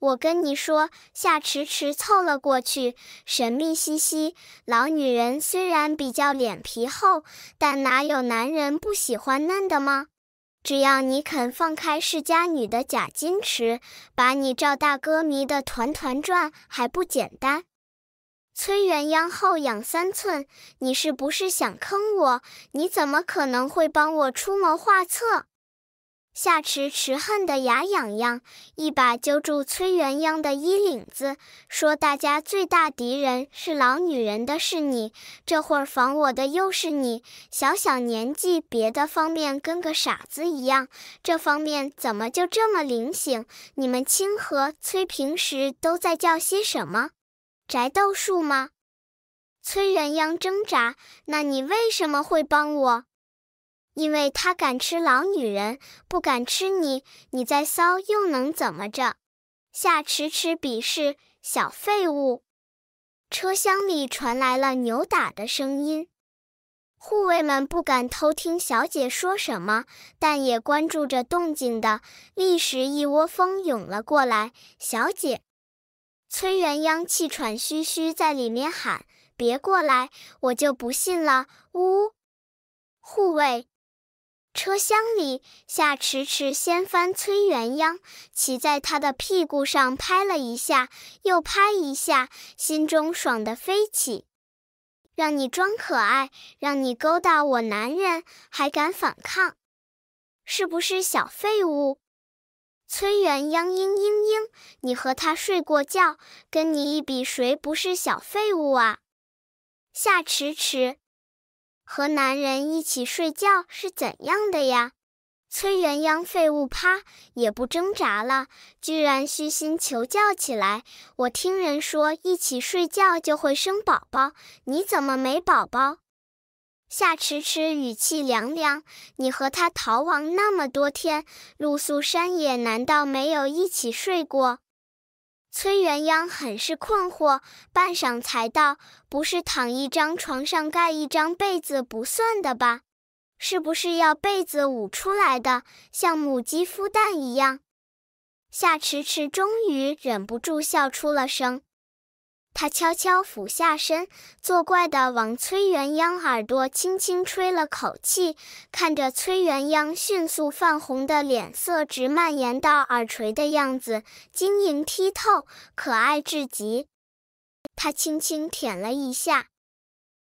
我跟你说，夏迟迟凑了过去，神秘兮兮。老女人虽然比较脸皮厚，但哪有男人不喜欢嫩的吗？只要你肯放开世家女的假矜持，把你赵大哥迷得团团转，还不简单？崔元央后仰三寸，你是不是想坑我？你怎么可能会帮我出谋划策？夏池池恨得牙痒痒，一把揪住崔元秧的衣领子，说：“大家最大敌人是老女人的是你，这会防我的又是你。小小年纪，别的方面跟个傻子一样，这方面怎么就这么灵醒？你们清河崔平时都在叫些什么？宅斗术吗？”崔元秧挣扎：“那你为什么会帮我？”因为他敢吃老女人，不敢吃你，你再骚又能怎么着？夏迟迟鄙视小废物。车厢里传来了扭打的声音，护卫们不敢偷听小姐说什么，但也关注着动静的，立时一窝蜂涌了过来。小姐，崔元央气喘吁吁在里面喊：“别过来，我就不信了！”呜，护卫。车厢里，夏迟迟掀翻崔元央，骑在他的屁股上拍了一下，又拍一下，心中爽得飞起。让你装可爱，让你勾搭我男人，还敢反抗，是不是小废物？崔元央嘤嘤嘤，你和他睡过觉，跟你一比，谁不是小废物啊？夏迟迟。和男人一起睡觉是怎样的呀？崔元央，废物趴也不挣扎了，居然虚心求教起来。我听人说，一起睡觉就会生宝宝，你怎么没宝宝？夏迟迟，语气凉凉。你和他逃亡那么多天，露宿山野，难道没有一起睡过？崔元央很是困惑，半晌才道：“不是躺一张床上盖一张被子不算的吧？是不是要被子捂出来的，像母鸡孵蛋一样？”夏迟迟终于忍不住笑出了声。他悄悄俯下身，作怪的往崔元央耳朵轻轻吹了口气，看着崔元央迅速泛红的脸色直蔓延到耳垂的样子，晶莹剔透，可爱至极。他轻轻舔了一下，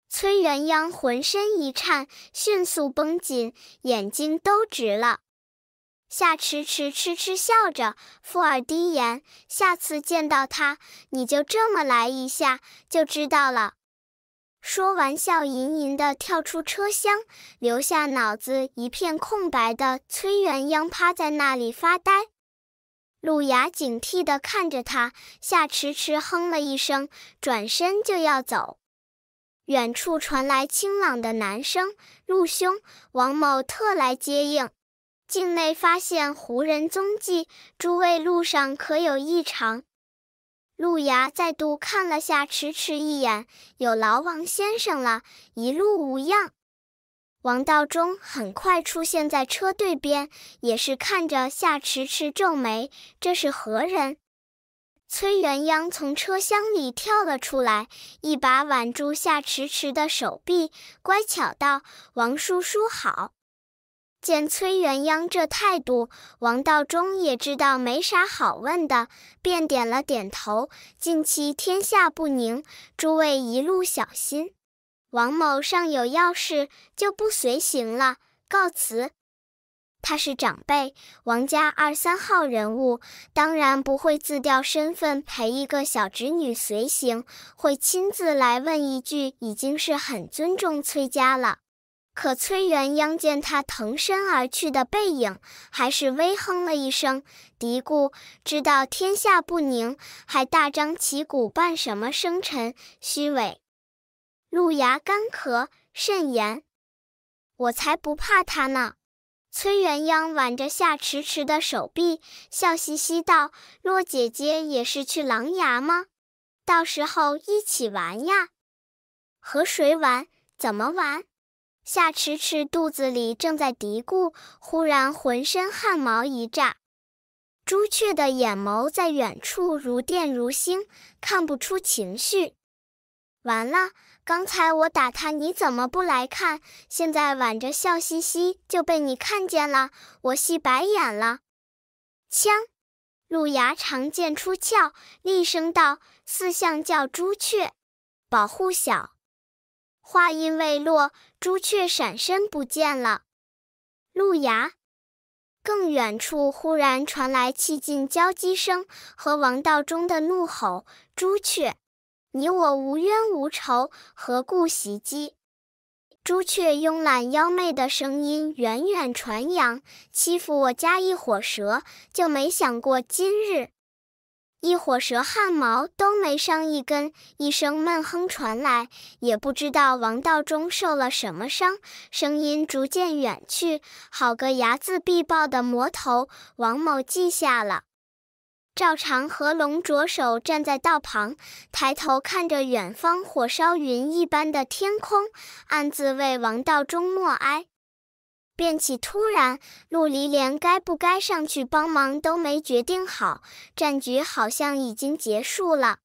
崔元央浑身一颤，迅速绷紧，眼睛都直了。夏迟迟痴痴笑着，附耳低言：“下次见到他，你就这么来一下，就知道了。”说完，笑吟吟的跳出车厢，留下脑子一片空白的崔元央趴在那里发呆。路雅警惕的看着他，夏迟迟哼了一声，转身就要走。远处传来清朗的男声：“陆兄，王某特来接应。”境内发现胡人踪迹，诸位路上可有异常？路牙再度看了夏迟迟一眼，有劳王先生了，一路无恙。王道中很快出现在车队边，也是看着夏迟迟皱眉，这是何人？崔元央从车厢里跳了出来，一把挽住夏迟迟的手臂，乖巧道：“王叔叔好。”见崔元央这态度，王道中也知道没啥好问的，便点了点头。近期天下不宁，诸位一路小心。王某尚有要事，就不随行了，告辞。他是长辈，王家二三号人物，当然不会自掉身份陪一个小侄女随行，会亲自来问一句，已经是很尊重崔家了。可崔元央见他腾身而去的背影，还是微哼了一声，嘀咕：“知道天下不宁，还大张旗鼓办什么生辰，虚伪。”路牙干咳，甚言：“我才不怕他呢。”崔元央挽着夏迟迟的手臂，笑嘻嘻道：“洛姐姐也是去狼牙吗？到时候一起玩呀，和谁玩，怎么玩？”夏迟迟肚子里正在嘀咕，忽然浑身汗毛一炸。朱雀的眼眸在远处如电如星，看不出情绪。完了，刚才我打他，你怎么不来看？现在挽着笑嘻嘻就被你看见了，我戏白眼了。枪，路牙长剑出鞘，厉声道：“四象叫朱雀，保护小。”话音未落，朱雀闪身不见了。路崖更远处忽然传来气劲交击声和王道中的怒吼：“朱雀，你我无冤无仇，何故袭击？”朱雀慵懒妖媚的声音远远传扬：“欺负我家一火蛇，就没想过今日。”一火蛇汗毛都没伤一根，一声闷哼传来，也不知道王道中受了什么伤。声音逐渐远去，好个睚眦必报的魔头！王某记下了，赵长和龙着手站在道旁，抬头看着远方火烧云一般的天空，暗自为王道中默哀。便起！突然，陆离连该不该上去帮忙都没决定好，战局好像已经结束了。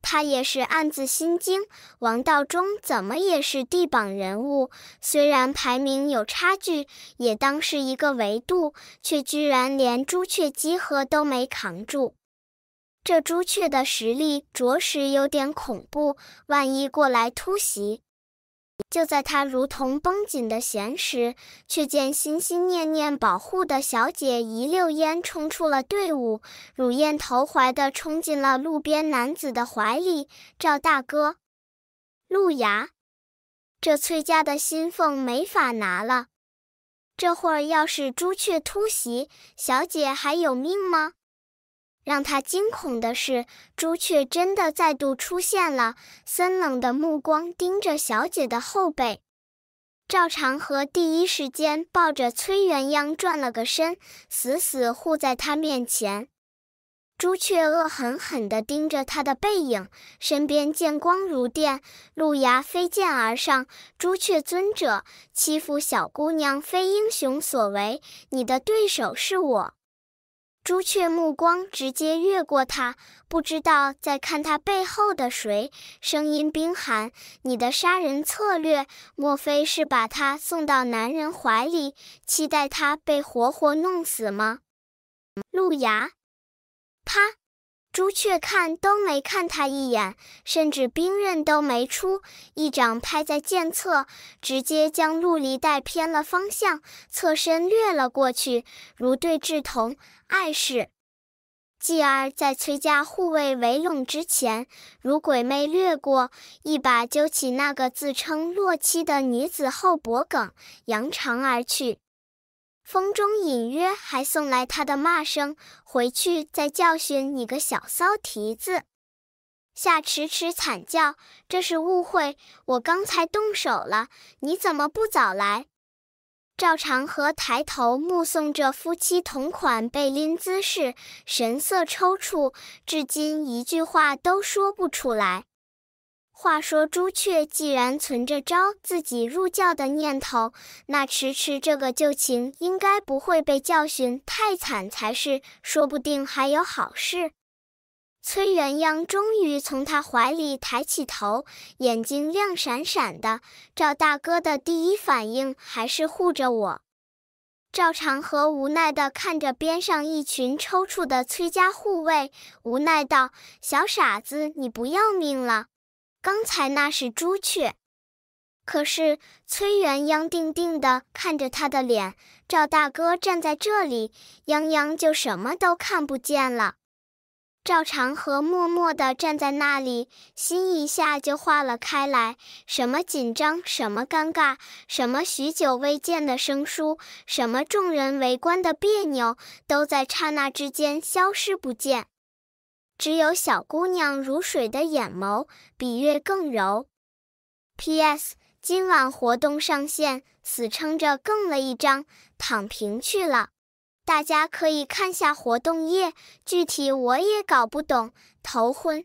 他也是暗自心惊。王道中怎么也是地榜人物，虽然排名有差距，也当是一个维度，却居然连朱雀集合都没扛住。这朱雀的实力着实有点恐怖，万一过来突袭。就在他如同绷紧的弦时，却见心心念念保护的小姐一溜烟冲出了队伍，如燕投怀的冲进了路边男子的怀里。赵大哥，路牙，这崔家的新凤没法拿了。这会儿要是朱雀突袭，小姐还有命吗？让他惊恐的是，朱雀真的再度出现了，森冷的目光盯着小姐的后背。赵长河第一时间抱着崔元央转了个身，死死护在她面前。朱雀恶狠狠地盯着他的背影，身边剑光如电，路牙飞剑而上。朱雀尊者欺负小姑娘，非英雄所为，你的对手是我。朱雀目光直接越过他，不知道在看他背后的谁，声音冰寒：“你的杀人策略，莫非是把他送到男人怀里，期待他被活活弄死吗？”路牙，啪。朱雀看都没看他一眼，甚至兵刃都没出，一掌拍在剑侧，直接将陆离带偏了方向，侧身掠了过去，如对峙同，碍事。继而，在崔家护卫围拢之前，如鬼魅掠过，一把揪起那个自称洛七的女子后脖梗，扬长而去。风中隐约还送来他的骂声，回去再教训你个小骚蹄子。夏迟迟惨叫：“这是误会，我刚才动手了，你怎么不早来？”赵长河抬头目送着夫妻同款被拎姿势，神色抽搐，至今一句话都说不出来。话说，朱雀既然存着招自己入教的念头，那迟迟这个旧情应该不会被教训太惨才是，说不定还有好事。崔元央终于从他怀里抬起头，眼睛亮闪闪的。赵大哥的第一反应还是护着我。赵长河无奈的看着边上一群抽搐的崔家护卫，无奈道：“小傻子，你不要命了？”刚才那是朱雀，可是崔元央定定地看着他的脸。赵大哥站在这里，泱泱就什么都看不见了。赵长河默默地站在那里，心一下就化了开来。什么紧张，什么尴尬，什么许久未见的生疏，什么众人围观的别扭，都在刹那之间消失不见。只有小姑娘如水的眼眸，比月更柔。P.S. 今晚活动上线，死撑着更了一张，躺平去了。大家可以看下活动页，具体我也搞不懂，头昏。